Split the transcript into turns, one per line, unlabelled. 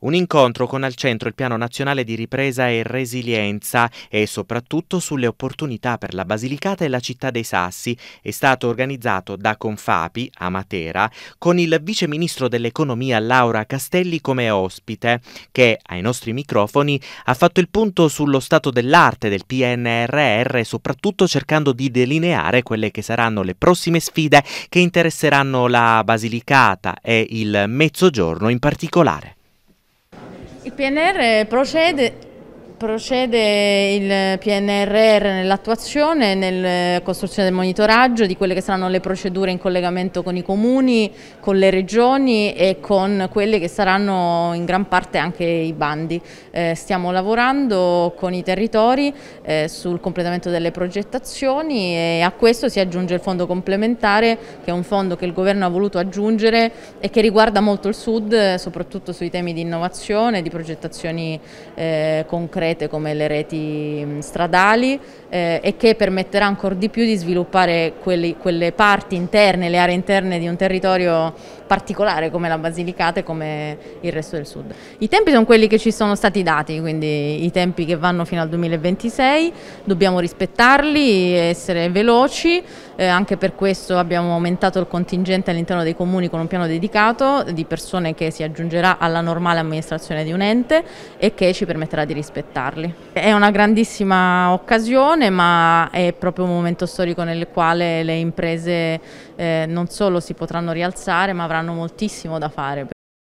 Un incontro con al centro il Piano Nazionale di Ripresa e Resilienza e soprattutto sulle opportunità per la Basilicata e la città dei Sassi è stato organizzato da Confapi a Matera con il Vice Ministro dell'Economia Laura Castelli come ospite che ai nostri microfoni ha fatto il punto sullo stato dell'arte del PNRR soprattutto cercando di delineare quelle che saranno le prossime sfide che interesseranno la Basilicata e il Mezzogiorno in particolare.
Il PNR procede Procede il PNRR nell'attuazione, nella eh, costruzione del monitoraggio di quelle che saranno le procedure in collegamento con i comuni, con le regioni e con quelle che saranno in gran parte anche i bandi. Eh, stiamo lavorando con i territori eh, sul completamento delle progettazioni e a questo si aggiunge il fondo complementare che è un fondo che il governo ha voluto aggiungere e che riguarda molto il sud, eh, soprattutto sui temi di innovazione, di progettazioni eh, concrete rete come le reti mm, stradali eh, e che permetterà ancora di più di sviluppare quelli, quelle parti interne, le aree interne di un territorio particolare come la Basilicata e come il resto del sud. I tempi sono quelli che ci sono stati dati, quindi i tempi che vanno fino al 2026, dobbiamo rispettarli, essere veloci eh, anche per questo abbiamo aumentato il contingente all'interno dei comuni con un piano dedicato di persone che si aggiungerà alla normale amministrazione di un ente e che ci permetterà di rispettarli. È una grandissima occasione ma è proprio un momento storico nel quale le imprese eh, non solo si potranno rialzare ma avranno moltissimo da fare.